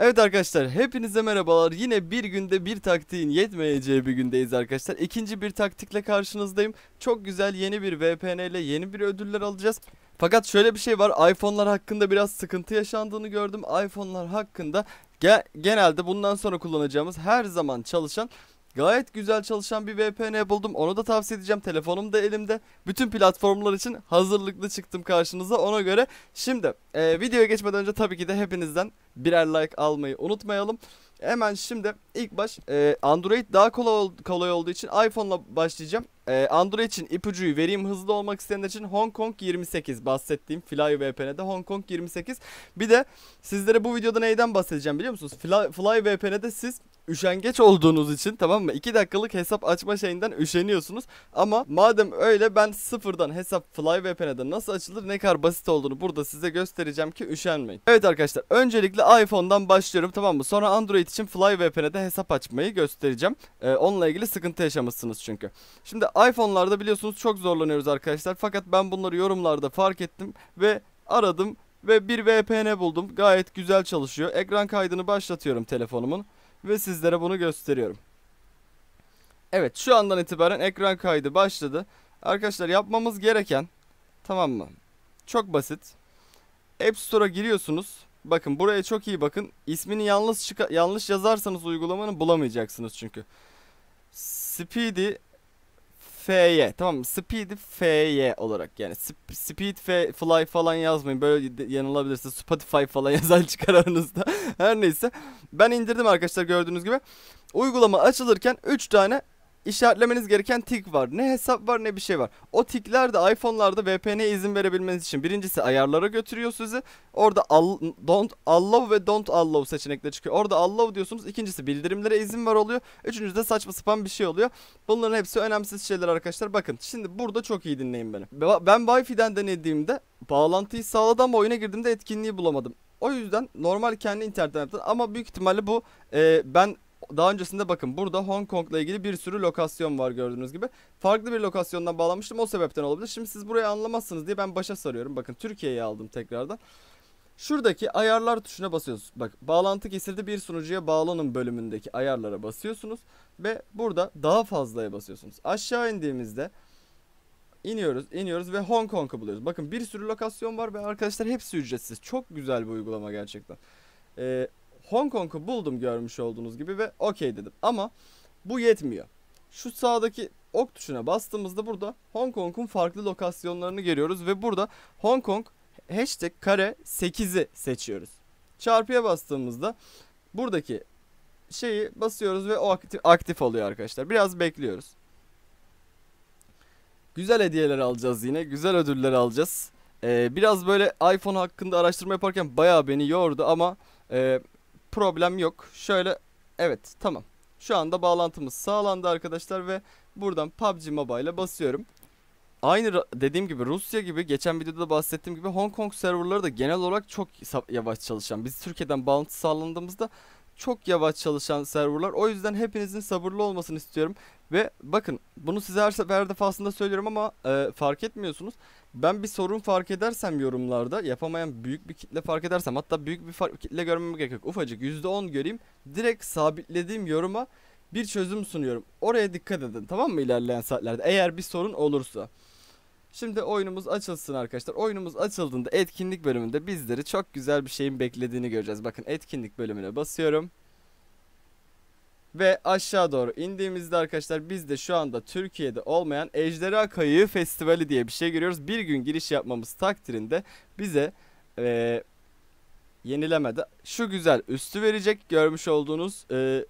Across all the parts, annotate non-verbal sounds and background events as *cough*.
Evet arkadaşlar hepinize merhabalar. Yine bir günde bir taktiğin yetmeyeceği bir gündeyiz arkadaşlar. İkinci bir taktikle karşınızdayım. Çok güzel yeni bir VPN ile yeni bir ödüller alacağız. Fakat şöyle bir şey var. iPhone'lar hakkında biraz sıkıntı yaşandığını gördüm. iPhone'lar hakkında ge genelde bundan sonra kullanacağımız her zaman çalışan Gayet güzel çalışan bir VPN buldum. Onu da tavsiye edeceğim. Telefonum da elimde. Bütün platformlar için hazırlıklı çıktım karşınıza ona göre. Şimdi e, videoya geçmeden önce tabii ki de hepinizden birer like almayı unutmayalım. Hemen şimdi ilk baş e, Android daha kolay, kolay olduğu için iPhone'la başlayacağım. E, Android için ipucuyu vereyim hızlı olmak isteyenler için Hong Kong 28 bahsettiğim FlyVPN'de Hong Kong 28. Bir de sizlere bu videoda neyden bahsedeceğim biliyor musunuz? Fly, FlyVPN'de siz üşengeç olduğunuz için tamam mı? 2 dakikalık hesap açma şeyinden üşeniyorsunuz. Ama madem öyle ben sıfırdan hesap FlyVPN'de nasıl açılır ne kadar basit olduğunu burada size göstereceğim ki üşenmeyin. Evet arkadaşlar öncelikle iPhone'dan başlıyorum tamam mı? Sonra Android için FlyVPN'de hesap açmayı göstereceğim. Ee, onunla ilgili sıkıntı yaşamışsınız çünkü. Şimdi iPhone'larda biliyorsunuz çok zorlanıyoruz arkadaşlar. Fakat ben bunları yorumlarda fark ettim ve aradım ve bir VPN buldum. Gayet güzel çalışıyor. Ekran kaydını başlatıyorum telefonumun ve sizlere bunu gösteriyorum. Evet şu andan itibaren ekran kaydı başladı. Arkadaşlar yapmamız gereken tamam mı? Çok basit. App Store'a giriyorsunuz. Bakın buraya çok iyi bakın. İsmini yanlış yanlış yazarsanız uygulamanı bulamayacaksınız çünkü. Speedy Fy tamam mı? Speed fy olarak yani sp Speed F Fly falan yazmayın böyle yanılabilirse Spotify falan *laughs* yazan çıkar aranızda her neyse ben indirdim arkadaşlar gördüğünüz gibi uygulama açılırken 3 tane işaretlemeniz gereken tik var. Ne hesap var ne bir şey var. O tikler de iPhone'larda VPN'e izin verebilmeniz için birincisi ayarlara götürüyor sizi. Orada al, don't allow ve don't allow seçenekleri çıkıyor. Orada allow diyorsunuz. İkincisi bildirimlere izin var oluyor. Üçüncüsü de saçma sapan bir şey oluyor. Bunların hepsi önemsiz şeyler arkadaşlar. Bakın şimdi burada çok iyi dinleyin beni. Ben Wi-Fi'den denediğimde bağlantıyı sağladı ama oyuna girdiğimde etkinliği bulamadım. O yüzden normal kendi internetten yaptım ama büyük ihtimalle bu e, ben daha öncesinde bakın burada Hong Kong'la ilgili bir sürü lokasyon var gördüğünüz gibi. Farklı bir lokasyondan bağlamıştım o sebepten olabilir. Şimdi siz burayı anlamazsınız diye ben başa sarıyorum. Bakın Türkiye'yi aldım tekrardan. Şuradaki ayarlar tuşuna basıyorsunuz. Bak bağlantı kesildi bir sunucuya bağlanın bölümündeki ayarlara basıyorsunuz. Ve burada daha fazlaya basıyorsunuz. Aşağı indiğimizde iniyoruz iniyoruz ve Hong Kong'u buluyoruz. Bakın bir sürü lokasyon var ve arkadaşlar hepsi ücretsiz. Çok güzel bir uygulama gerçekten. Ee, Hong Kong'u buldum görmüş olduğunuz gibi ve okey dedim. Ama bu yetmiyor. Şu sağdaki ok tuşuna bastığımızda burada Hong Kong'un farklı lokasyonlarını görüyoruz ve burada Hong Kong hashtag kare 8'i seçiyoruz. Çarpıya bastığımızda buradaki şeyi basıyoruz ve o aktif, aktif oluyor arkadaşlar. Biraz bekliyoruz. Güzel hediyeler alacağız yine. Güzel ödüller alacağız. Ee, biraz böyle iPhone hakkında araştırma yaparken baya beni yordu ama e, problem yok. Şöyle evet tamam. Şu anda bağlantımız sağlandı arkadaşlar ve buradan PUBG Mobile ile basıyorum. Aynı dediğim gibi Rusya gibi geçen videoda bahsettiğim gibi Hong Kong serverları da genel olarak çok yavaş çalışan. Biz Türkiye'den bağlantı sağlandığımızda çok yavaş çalışan serverlar. O yüzden hepinizin sabırlı olmasını istiyorum. Ve bakın bunu size her, her defasında söylüyorum ama e, fark etmiyorsunuz. Ben bir sorun fark edersem yorumlarda yapamayan büyük bir kitle fark edersem hatta büyük bir fark, kitle görmeme gerek yok. Ufacık %10 göreyim direkt sabitlediğim yoruma bir çözüm sunuyorum. Oraya dikkat edin tamam mı ilerleyen saatlerde eğer bir sorun olursa. Şimdi oyunumuz açılsın arkadaşlar. Oyunumuz açıldığında etkinlik bölümünde bizleri çok güzel bir şeyin beklediğini göreceğiz. Bakın etkinlik bölümüne basıyorum. Ve aşağı doğru indiğimizde arkadaşlar biz de şu anda Türkiye'de olmayan Ejderha Kayığı Festivali diye bir şey görüyoruz. Bir gün giriş yapmamız takdirinde bize e, yenilemede şu güzel üstü verecek görmüş olduğunuz e,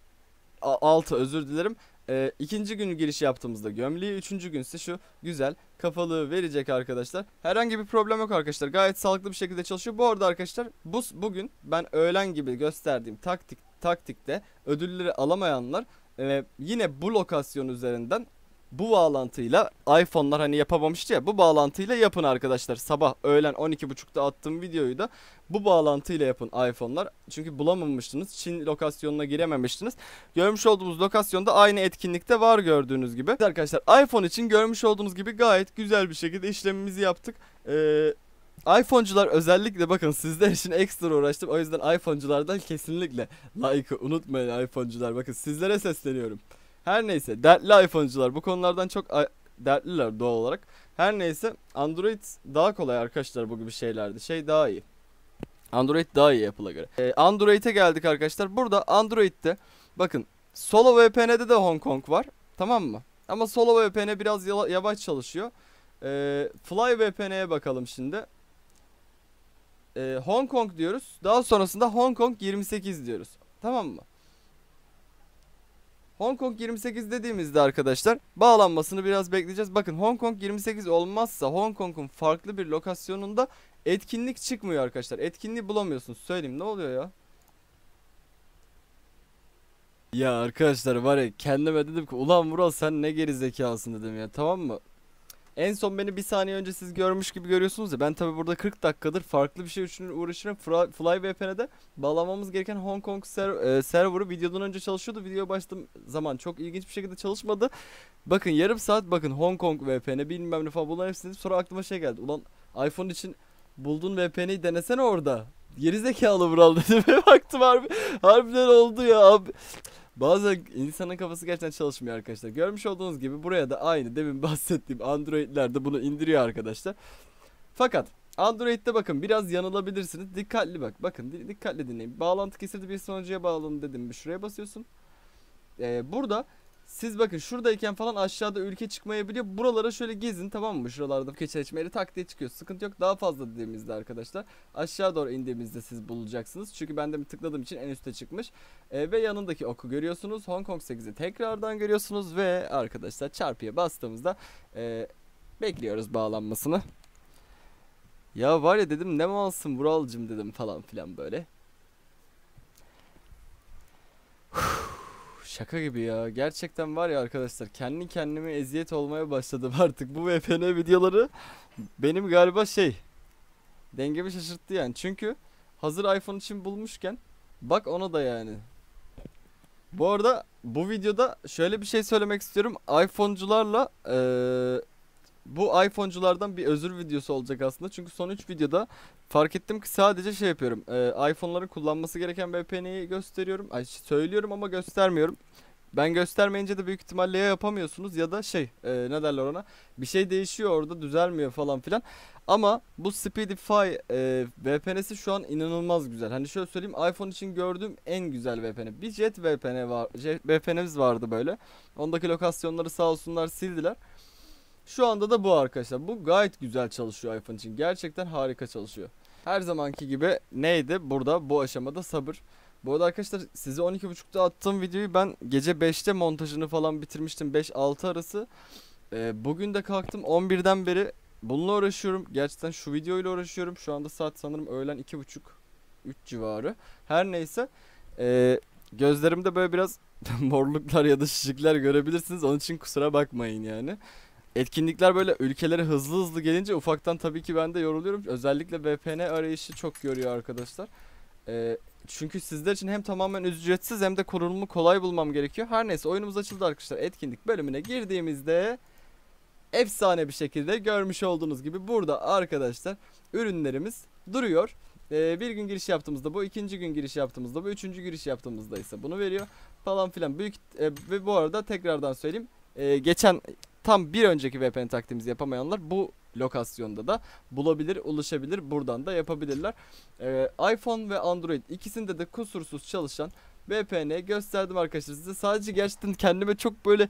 altı özür dilerim. E, ikinci gün giriş yaptığımızda gömleği, üçüncü gün ise şu güzel kafalığı verecek arkadaşlar. Herhangi bir problem yok arkadaşlar. Gayet sağlıklı bir şekilde çalışıyor. Bu arada arkadaşlar bu, bugün ben öğlen gibi gösterdiğim taktikte taktikte ödülleri alamayanlar e, yine bu lokasyon üzerinden bu bağlantıyla iPhone'lar hani yapamamıştı ya bu bağlantıyla yapın arkadaşlar. Sabah öğlen 12.30'da attığım videoyu da bu bağlantıyla yapın iPhone'lar. Çünkü bulamamıştınız. Çin lokasyonuna girememiştiniz. Görmüş olduğumuz lokasyonda aynı etkinlikte var gördüğünüz gibi. Arkadaşlar iPhone için görmüş olduğunuz gibi gayet güzel bir şekilde işlemimizi yaptık. Eee iPhone'cular özellikle bakın sizler için ekstra uğraştım. O yüzden iPhone'culardan kesinlikle like'ı unutmayın iPhone'cular. Bakın sizlere sesleniyorum. Her neyse dertli iPhone'cular bu konulardan çok dertliler doğal olarak. Her neyse Android daha kolay arkadaşlar bu gibi şeylerde. Şey daha iyi. Android daha iyi yapıla göre. Ee, Android'e geldik arkadaşlar. Burada Android'de bakın Solo VPN'de de Hong Kong var. Tamam mı? Ama Solo VPN biraz yavaş çalışıyor. Ee, Fly VPN'e bakalım şimdi e, Hong Kong diyoruz. Daha sonrasında Hong Kong 28 diyoruz. Tamam mı? Hong Kong 28 dediğimizde arkadaşlar bağlanmasını biraz bekleyeceğiz. Bakın Hong Kong 28 olmazsa Hong Kong'un farklı bir lokasyonunda etkinlik çıkmıyor arkadaşlar. Etkinliği bulamıyorsunuz. Söyleyeyim ne oluyor ya? Ya arkadaşlar var ya kendime dedim ki ulan Vural sen ne geri zekalısın dedim ya tamam mı? En son beni bir saniye önce siz görmüş gibi görüyorsunuz ya. Ben tabii burada 40 dakikadır farklı bir şey için uğraşıyorum. FlyVPN'e de bağlamamız gereken Hong Kong ser- e, serverı videodan önce çalışıyordu. Video başladığım zaman çok ilginç bir şekilde çalışmadı. Bakın yarım saat bakın Hong Kong VPN'e bilmem ne falan bunların hepsini sonra aklıma şey geldi. Ulan iPhone için buldun VPN'i denesene orada. Geri zekalı buralı *laughs* dedim ve baktım harbi, harbiden oldu ya abi. Bazen insanın kafası gerçekten çalışmıyor arkadaşlar. Görmüş olduğunuz gibi buraya da aynı demin *laughs* bahsettiğim Android'ler de bunu indiriyor arkadaşlar. Fakat Android'de bakın biraz yanılabilirsiniz. Dikkatli bak. Bakın dikkatli dinleyin. Bağlantı kesildi bir sonucuya bağlanın dedim. Bir şuraya basıyorsun. Ee, burada siz bakın şuradayken falan aşağıda ülke çıkmayabiliyor. Buralara şöyle gezin tamam mı? Şuralarda ülke seçmeleri tak diye çıkıyor. Sıkıntı yok. Daha fazla dediğimizde arkadaşlar. Aşağı doğru indiğimizde siz bulacaksınız. Çünkü ben de tıkladığım için en üste çıkmış. E, ve yanındaki oku görüyorsunuz. Hong Kong 8'i tekrardan görüyorsunuz. Ve arkadaşlar çarpıya bastığımızda e, bekliyoruz bağlanmasını. Ya var ya dedim ne malsın Vuralcım dedim falan filan böyle. şaka gibi ya. Gerçekten var ya arkadaşlar kendi kendime eziyet olmaya başladım *laughs* artık. Bu VPN videoları benim galiba şey dengemi şaşırttı yani. Çünkü hazır iPhone için bulmuşken bak ona da yani. Bu arada bu videoda şöyle bir şey söylemek istiyorum. iPhone'cularla ee, bu iPhone'culardan bir özür videosu olacak aslında. Çünkü son 3 videoda fark ettim ki sadece şey yapıyorum. E, ee, iPhone'ların kullanması gereken VPN'i gösteriyorum. Ay, söylüyorum ama göstermiyorum. Ben göstermeyince de büyük ihtimalle ya yapamıyorsunuz ya da şey e, ne derler ona bir şey değişiyor orada düzelmiyor falan filan. Ama bu Speedify e, VPN'si şu an inanılmaz güzel. Hani şöyle söyleyeyim iPhone için gördüğüm en güzel VPN. Bir Jet VPN var. Jet VPN'imiz vardı böyle. Ondaki lokasyonları sağ olsunlar sildiler. Şu anda da bu arkadaşlar. Bu gayet güzel çalışıyor iPhone için. Gerçekten harika çalışıyor. Her zamanki gibi neydi? Burada bu aşamada sabır. Bu arada arkadaşlar size 12.30'da attığım videoyu ben gece 5'te montajını falan bitirmiştim. 5-6 arası. Ee, bugün de kalktım 11'den beri bununla uğraşıyorum. Gerçekten şu videoyla uğraşıyorum. Şu anda saat sanırım öğlen 2.30-3 civarı. Her neyse. Ee, gözlerimde böyle biraz *laughs* morluklar ya da şişikler görebilirsiniz. Onun için kusura bakmayın yani etkinlikler böyle ülkelere hızlı hızlı gelince ufaktan tabii ki ben de yoruluyorum. Özellikle VPN arayışı çok görüyor arkadaşlar. Ee, çünkü sizler için hem tamamen ücretsiz hem de korunumu kolay bulmam gerekiyor. Her neyse oyunumuz açıldı arkadaşlar. Etkinlik bölümüne girdiğimizde efsane bir şekilde görmüş olduğunuz gibi burada arkadaşlar ürünlerimiz duruyor. Ee, bir gün giriş yaptığımızda bu, ikinci gün giriş yaptığımızda bu, üçüncü giriş yaptığımızda ise bunu veriyor falan filan. Büyük e, ve bu arada tekrardan söyleyeyim. E, geçen tam bir önceki VPN taktiğimizi yapamayanlar bu lokasyonda da bulabilir, ulaşabilir. Buradan da yapabilirler. Ee, iPhone ve Android ikisinde de kusursuz çalışan VPN gösterdim arkadaşlar size. Sadece gerçekten kendime çok böyle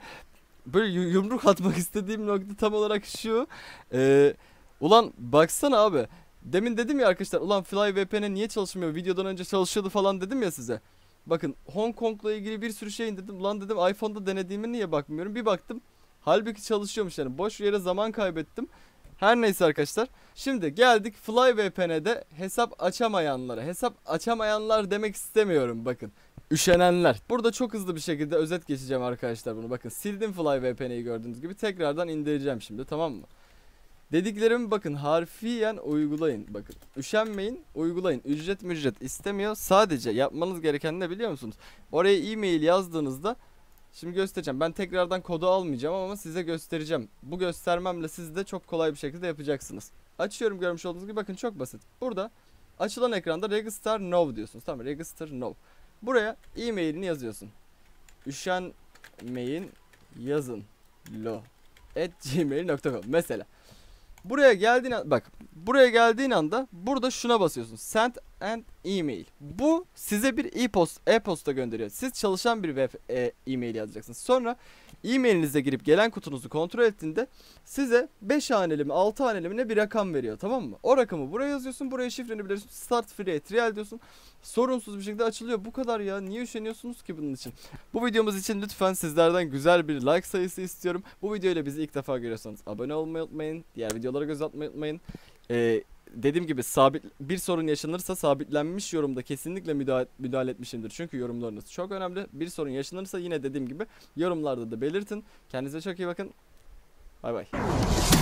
böyle yumruk atmak istediğim nokta tam olarak şu. Ee, ulan baksana abi. Demin dedim ya arkadaşlar ulan Fly VPN niye çalışmıyor? Videodan önce çalışıyordu falan dedim ya size. Bakın Hong Kong'la ilgili bir sürü şey indirdim. Ulan dedim iPhone'da denediğimi niye bakmıyorum? Bir baktım Halbuki çalışıyormuş yani. Boş yere zaman kaybettim. Her neyse arkadaşlar. Şimdi geldik FlyVPN'de hesap açamayanlara. Hesap açamayanlar demek istemiyorum bakın. Üşenenler. Burada çok hızlı bir şekilde özet geçeceğim arkadaşlar bunu. Bakın sildim FlyVPN'i gördüğünüz gibi. Tekrardan indireceğim şimdi tamam mı? Dediklerimi bakın harfiyen uygulayın. Bakın üşenmeyin uygulayın. Ücret mücret istemiyor. Sadece yapmanız gereken ne biliyor musunuz? Oraya e-mail yazdığınızda Şimdi göstereceğim. Ben tekrardan kodu almayacağım ama size göstereceğim. Bu göstermemle siz de çok kolay bir şekilde yapacaksınız. Açıyorum görmüş olduğunuz gibi bakın çok basit. Burada açılan ekranda register now diyorsunuz. Tamam register now. Buraya e-mailini yazıyorsun. Üşenmeyin yazın lo at gmail.com mesela. Buraya geldiğin bak buraya geldiğin anda burada şuna basıyorsun. Send and email. Bu size bir e-post e-posta gönderiyor. Siz çalışan bir web e, e-mail yazacaksınız. Sonra e-mailinize girip gelen kutunuzu kontrol ettiğinde size 5 haneli mi 6 haneli mi ne bir rakam veriyor tamam mı? O rakamı buraya yazıyorsun. Buraya şifreni biliyorsun. Start free trial diyorsun. Sorunsuz bir şekilde açılıyor. Bu kadar ya. Niye üşeniyorsunuz ki bunun için? Bu videomuz için lütfen sizlerden güzel bir like sayısı istiyorum. Bu videoyla bizi ilk defa görüyorsanız abone olmayı unutmayın. Diğer videolara göz atmayı unutmayın. Eee dediğim gibi sabit bir sorun yaşanırsa sabitlenmiş yorumda kesinlikle müdahale, müdahale etmişimdir. Çünkü yorumlarınız çok önemli. Bir sorun yaşanırsa yine dediğim gibi yorumlarda da belirtin. Kendinize çok iyi bakın. Bay bay.